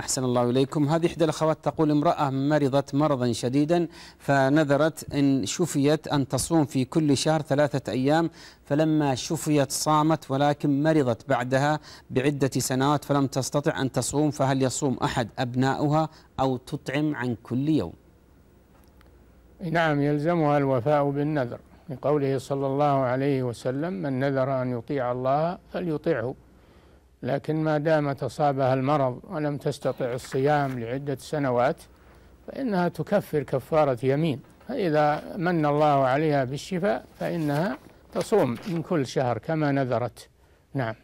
أحسن الله إليكم هذه إحدى الأخوات تقول امرأة مرضت مرضا شديدا فنذرت إن شفيت أن تصوم في كل شهر ثلاثة أيام فلما شفيت صامت ولكن مرضت بعدها بعدة سنوات فلم تستطع أن تصوم فهل يصوم أحد أبناؤها أو تطعم عن كل يوم نعم يلزمها الوفاء بالنذر لقوله صلى الله عليه وسلم من نذر أن يطيع الله فليطعه لكن ما دامت أصابها المرض ولم تستطع الصيام لعدة سنوات فإنها تكفر كفارة يمين فإذا من الله عليها بالشفاء فإنها تصوم من كل شهر كما نذرت نعم